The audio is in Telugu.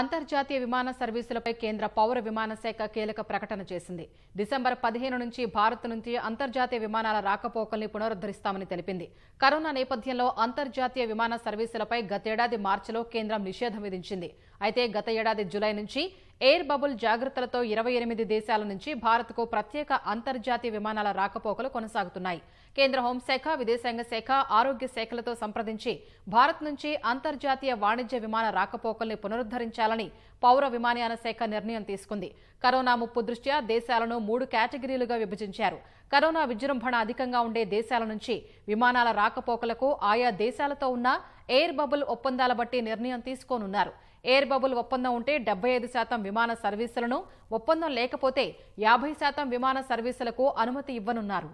అంతర్జాతీయ విమాన సర్వీసులపై కేంద్ర పౌర విమాన శాఖ కీలక ప్రకటన చేసింది డిసెంబర్ పదిహేను నుంచి భారత్ నుంచి అంతర్జాతీయ విమానాల రాకపోకల్ని పునరుద్దరిస్తామని తెలిపింది కరోనా నేపథ్యంలో అంతర్జాతీయ విమాన సర్వీసులపై గతేడాది మార్చిలో కేంద్రం నిషేధం విధించింది అయితే గత ఏడాది జులై నుంచి ఎయిర్ బబుల్ జాగ్రత్తలతో ఇరవై ఎనిమిది దేశాల నుంచి భారత్కు ప్రత్యేక అంతర్జాతీయ విమానాల రాకపోకలు కొనసాగుతున్నాయి కేంద్ర హోంశాఖ విదేశాంగ శాఖ ఆరోగ్య శాఖలతో సంప్రదించి భారత్ నుంచి అంతర్జాతీయ వాణిజ్య విమాన రాకపోకల్ని పునరుద్దరించాలని పౌర విమానయాన శాఖ నిర్ణయం తీసుకుంది కరోనా ముప్పు దృష్ట్యా దేశాలను మూడు కేటగిరీలుగా విభజించారు కరోనా విజృంభణ అధికంగా ఉండే దేశాల నుంచి విమానాల రాకపోకలకు ఆయా దేశాలతో ఉన్న ఎయిర్ బబుల్ ఒప్పందాల బట్టి నిర్ణయం తీసుకోనున్నారు ఎయిర్ బబుల్ ఒప్పందం ఉంటే డెబ్బై ఐదు శాతం విమాన సర్వీసులను ఒప్పందం లేకపోతే యాభై శాతం విమాన సర్వీసులకు అనుమతి ఇవ్వనున్నారు